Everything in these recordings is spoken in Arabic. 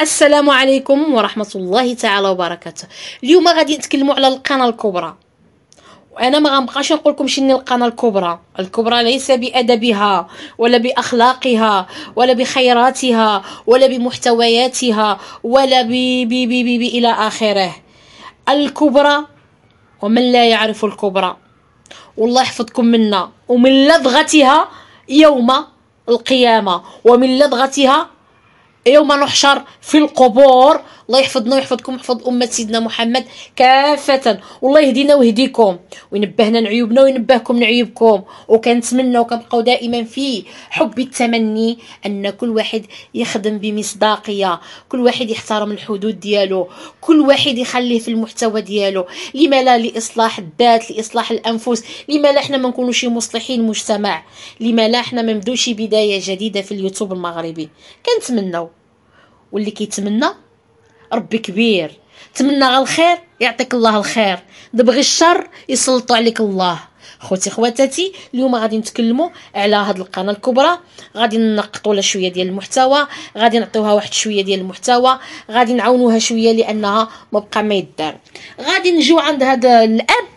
السلام عليكم ورحمه الله تعالى وبركاته اليوم غادي نتكلموا على القناه الكبرى وانا ما غنبقاش نقول لكم شني القناه الكبرى الكبرى ليس بادبها ولا باخلاقها ولا بخيراتها ولا بمحتوياتها ولا بي بي, بي, بي الى اخره الكبرى ومن لا يعرف الكبرى والله يحفظكم منا ومن لدغتها يوم القيامه ومن لدغتها يوم نحشر في القبور الله يحفظنا ويحفظكم ويحفظ امه سيدنا محمد كافه والله يهدينا ويهديكم وينبهنا لعيوبنا وينبهكم لعيوبكم وكنتمنى وكنبقاو دائما في حب التمني ان كل واحد يخدم بمصداقيه كل واحد يحترم الحدود ديالو كل واحد يخليه في المحتوى ديالو لما لا لاصلاح الذات لاصلاح الانفس لما لا حنا ما نكونوش مصلحين المجتمع لما لا حنا ما نبدوش بدايه جديده في اليوتيوب المغربي كنتمناو واللي كيتمنى ربي كبير تمنى غير الخير يعطيك الله الخير دبغي الشر يسلطو عليك الله خوتي خواتاتي اليوم غادي نتكلموا على هاد القناه الكبرى غادي نقطوا لها شويه ديال المحتوى غادي نعطيوها واحد شويه ديال المحتوى غادي نعاونوها شويه لانها ما بقى ما يدار غادي نجيو عند هاد الاب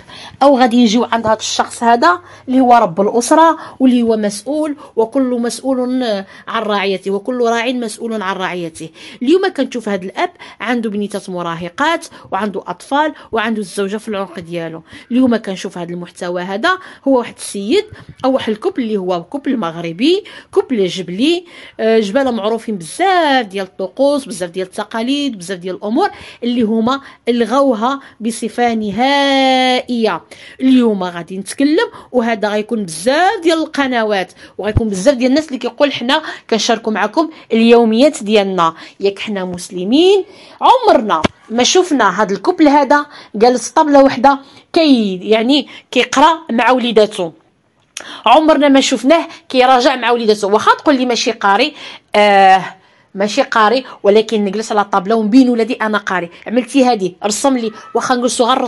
او غادي يجيو عند هذا الشخص هذا اللي هو رب الاسره واللي هو مسؤول وكل مسؤول عن رعيته وكل راع مسؤول عن رعيته اليوم كنشوف هذا الاب عنده بنيتات مراهقات وعنده اطفال وعنده الزوجه في العنق ديالو اليوم كنشوف هذا المحتوى هذا هو واحد السيد او واحد الكوبل اللي هو كوبل مغربي كوبل جبلي آه، جباله معروفين بزاف ديال الطقوس بزاف ديال التقاليد بزاف ديال الامور اللي هما الغوها بصفه نهائيه هي اليوم غادي نتكلم وهذا غيكون بزاف ديال القنوات وغيكون بزاف ديال الناس اللي كيقول حنا كنشاركوا معكم اليوميات ديالنا ياك حنا مسلمين عمرنا ما شفنا هاد الكوبل هذا جالس طبله وحده كي يعني كيقرا مع وليداته عمرنا ما شفناه كيراجع مع وليداته واخا تقول لي ماشي قاري آه ماشي قاري ولكن نجلس على الطابله ونبين ولادي انا قاري عملتي هذه رسم لي واخا نجلسوا غير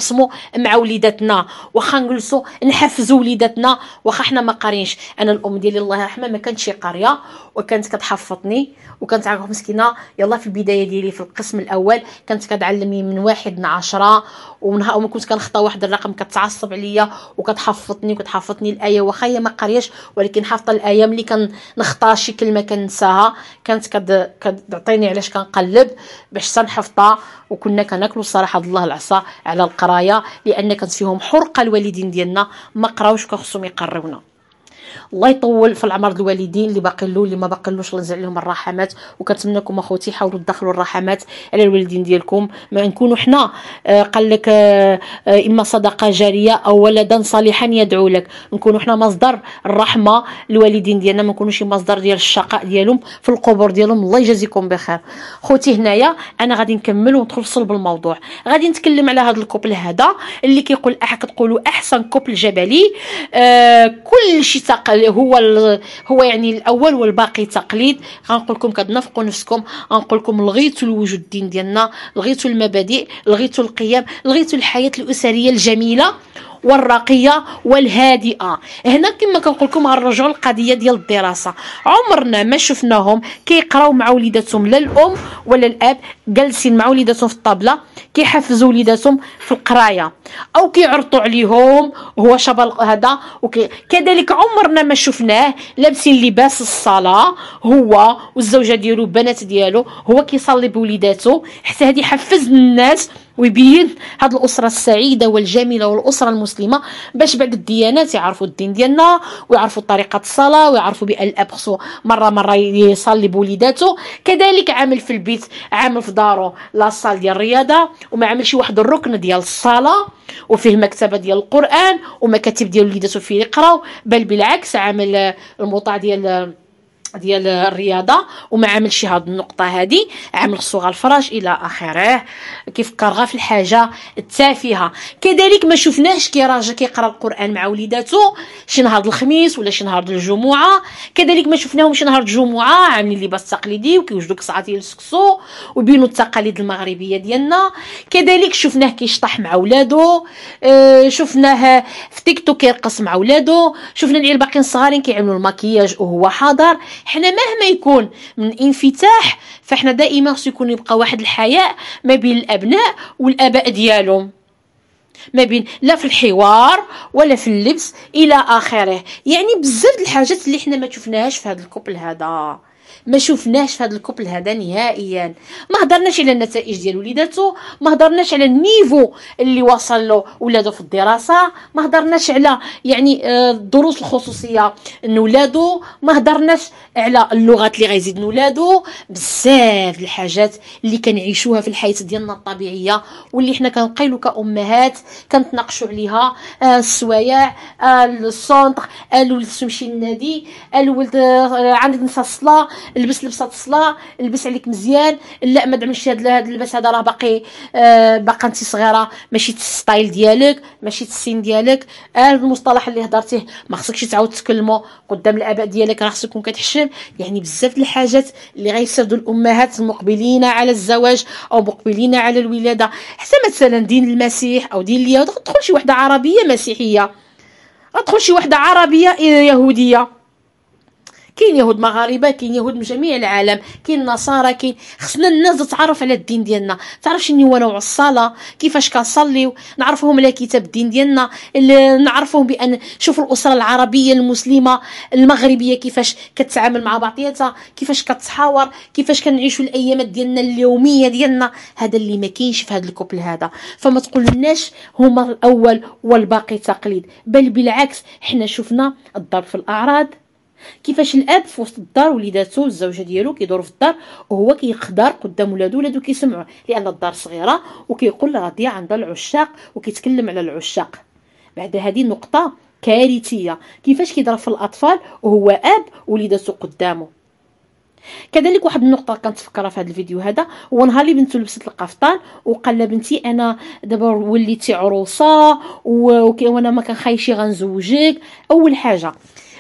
مع وليداتنا واخا نجلسوا نحفزوا وليداتنا واخا حنا ما قارينش انا الام ديالي الله يرحمها ما كانتش قاريه وكانت كتحفظني وكانت عارفه مسكينه يلا في البدايه ديالي في القسم الاول كانت كتعلمني من واحد لعشرة ها وما كنت كنخطا واحد الرقم كتعصب عليا وكتحفظني وكتحفظني الايه واخا هي ما قارياش ولكن حافظه الايه ملي كنخطا شي كلمه كنساها كانت كد كتعطيني علاش كنقلب باش تنحفظها وكنا كناكلوا الصراحه الله العصا على القرايه لان كانت فيهم حرقه الوالدين ديالنا ما قراوش كخصهم يقريونا الله يطول في العمر الوالدين اللي باقي له اللي ما باقي لهش الله يجعل لهم الرحمات وكنتمناكم اخوتي حاولوا تدخلوا الرحمات على الوالدين ديالكم ما نكونوا حنا آه، قال لك آه، آه، اما صدقه جاريه او ولدا صالحا يدعو لك نكونوا حنا مصدر الرحمه للوالدين ديالنا ما نكونوش مصدر ديال الشقاء ديالهم في القبور ديالهم الله يجازيكم بخير خوتي هنايا انا غادي نكمل وندخل في صلب الموضوع غادي نتكلم على هذا الكوبل هذا اللي كيقول كتقولوا احسن كوبل جبلي آه كل شيء تقل هو ال... هو يعني الاول والباقي تقليد غنقول لكم كتنافقوا نفسكم غنقول لكم لغيتوا الوجود الدين ديالنا لغيتوا المبادئ لغيتوا القيم لغيتوا الحياه الاسريه الجميله والراقيه والهادئه هنا كما كنقول لكم غنرجعوا للقضيه ديال الدراسه عمرنا ما شفناهم كيقراو مع وليداتهم لا الام ولا الاب جالسين مع وليداتهم في الطابله كيحفزوا وليداتهم في القرايه او كيعرضوا عليهم هو شبل هذا كذلك عمرنا ما شفناه لابسين لباس الصلاه هو والزوجه ديالو البنات ديالو هو كيصلي بوليداتو حتى هذه حفز الناس ويبين هاد الاسره السعيده والجميله والاسره المسلمه باش بعد الديانات يعرفوا الدين ديالنا ويعرفوا طريقه الصلاه ويعرفوا بان الاب خصو مره مره يصلي بوليداته كذلك عامل في البيت عامل في دارو لا صال ديال الرياضه وما عاملش واحد الركن ديال الصلاه وفيه مكتبه ديال القران ومكاتب ديال وليداته فيه يقراو بل بالعكس عامل المطاع ديال ديال الرياضه وما عملش هاد النقطه هادي عامل خصوها الفراش الى اخره كيفكر غا في الحاجه التافهه كذلك ما شفناهش كي راجل كيقرا القران مع وليداتو شي نهار الخميس ولا شي نهار الجمعه كذلك ما شفناهمش نهار الجمعه عاملين لباس تقليدي وكيوجدوا كصعه ديال السكسو وبينوا التقاليد المغربيه ديالنا كذلك شفناه كيشطح مع ولادو آه، شفناه تيك توك كيرقص مع ولادو شفنا العيال باقيين صغارين كيعملوا الماكياج وهو حاضر حنا مهما يكون من انفتاح فاحنا دائما خصو يكون يبقى واحد الحياء ما بين الابناء والاباء ديالهم ما بين لا في الحوار ولا في اللبس الى اخره يعني بزاف الحاجات اللي حنا ما شفناهاش في هذا الكوبل هذا ما شفناش في هذا الكوبل هذا نهائيا ما هضرناش على النتائج ديال وليداتو ما هضرناش على النيفو اللي وصل له ولادو في الدراسه ما هضرناش على يعني آه، الدروس الخصوصيه لولادو ما هضرناش على اللغات اللي غيزيد نولادو بزاف الحاجات اللي كنعيشوها في الحياه ديالنا الطبيعيه واللي حنا كنقيلو كامهات كنتناقشوا عليها آه، السوايع آه، السونتر الولد تمشي النادي الولد عند نسى الصلاه لبس لبسه الصلاه لبس عليك مزيان لا ما دعمش هذا اللباس هذا راه باقي آه باقا انت صغيره ماشي الستايل ديالك ماشي السن ديالك آه المصطلح اللي هضرتيه ما خصكش تعاود تكلمو قدام الاباء ديالك راه خصك كتحشم يعني بزاف د الحاجات اللي غيسردوا الامهات المقبلين على الزواج او مقبلين على الولاده حتى مثلا دين المسيح او دين اليهود تدخل شي وحده عربيه مسيحيه تدخل شي وحده عربيه يهوديه كاين يهود مغاربه كاين يهود من جميع العالم كاين نصارى كاين خصنا الناس تتعرف على الدين ديالنا تعرف شنو هو نوع الصلاه كيفاش كنصليو نعرفوهم على كتاب الدين ديالنا نعرفهم بان شوفوا الاسره العربيه المسلمه المغربيه كيفاش كتعامل مع بعضياتها كيفاش كتحاور كيفاش كنعيشوا الايام ديالنا اليوميه ديالنا هذا اللي ما كاينش في هذا الكوبل هذا فما تقولناش هما الاول والباقي تقليد بل بالعكس حنا شفنا الضرب في الاعراض كيفاش الاب في وسط الدار وليداتو والزوجه ديالو كيدور في الدار وهو كيخدر قدام ولادو ولادو كيسمعوا لان الدار صغيره وكيقول راضيه عند العشاق وكيتكلم على العشاق بعد هذه نقطه كارثيه كيفاش كيضرب في الاطفال وهو اب وليداتو قدامه كذلك واحد النقطه كنتفكرها فكرها في هذا الفيديو هذا هو نهار اللي بنته لبست القفطان وقال لبنتي انا دابا وليتي عروسه وانا ما كنخايشي غنزوجك اول حاجه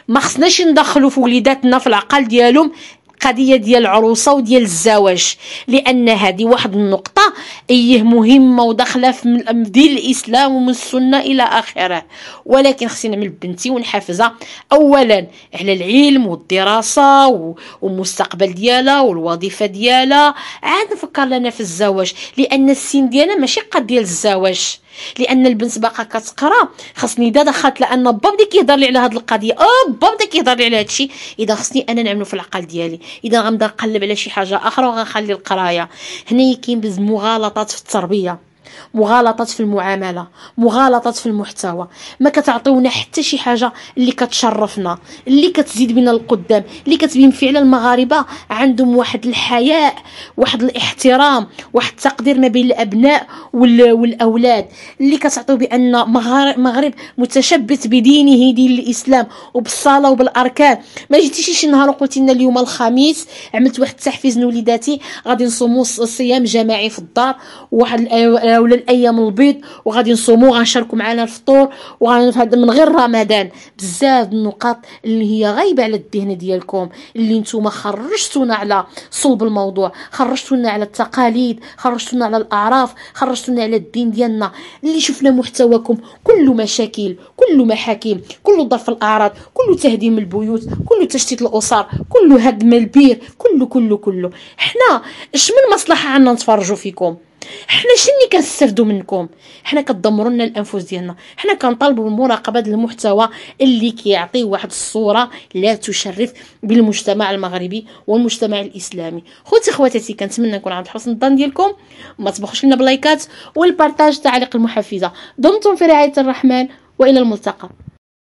ما خصناش ندخلوا في وليداتنا في العقل ديالهم القضيه ديال العروسه وديال الزواج لان هذه واحد النقطه ايه مهمه وداخله في دين الاسلام ومن السنه الى اخره ولكن خصني نعمل بنتي ونحافظها اولا على العلم والدراسه والمستقبل ديالها والوظيفه ديالها عاد نفكر لنا في الزواج لان السن ديالنا ماشي قد ديال الزواج لان البنت باقا كتقرا خاصني اذا دخلت لان با بدا كيهضر لي على هذه القضيه او با بدا كيهضر لي على هذا الشيء اذا خصني انا نعملو في العقل ديالي اذا غنبدا نقلب على شي حاجه اخرى وغنخلي القرايه هنايا كاين بز مغالطات في التربيه مغالطات في المعامله مغالطات في المحتوى ما كتعطيونا حتى شي حاجه اللي كتشرفنا اللي كتزيد بنا القدام اللي كتبين فعلا المغاربه عندهم واحد الحياء واحد الاحترام واحد التقدير ما بين الابناء والاولاد اللي كتعطيو بان مغرب متشبت بدينه دين الاسلام وبالصلاه وبالاركان ما جيتيش شي نهار وقلتي لنا اليوم الخميس عملت واحد التحفيز لوليداتي غادي نصوموا الصيام جماعي في الدار واحد ولا الايام البيض وغادي نصوموا غنشاركوا معنا الفطور وغنفهم من غير رمضان بزاف النقاط اللي هي غايبه على الذهن ديالكم اللي نتوما خرجتونا على صلب الموضوع خرجتونا على التقاليد خرجتونا على الاعراف خرجتونا على الدين ديالنا اللي شفنا محتواكم كله مشاكل كله محاكم كله ضرف الاعراض كله تهديم البيوت كله تشتيت الاسر كله هدم البير كله كله كله حنا اش من مصلحه عنا نتفرجوا فيكم حنا شنو كنستافدوا منكم حنا كتدمروا لنا الانفس ديالنا حنا كنطالبوا بمراقبه المحتوى اللي كيعطي واحد الصوره لا تشرف بالمجتمع المغربي والمجتمع الاسلامي خوتي خواتاتي كنتمنى نكون عند حسن الظن ديالكم ما تبخوش لنا بلايكات والبارتاج تعليق المحفزه دمتم في رعايه الرحمن والى الملتقى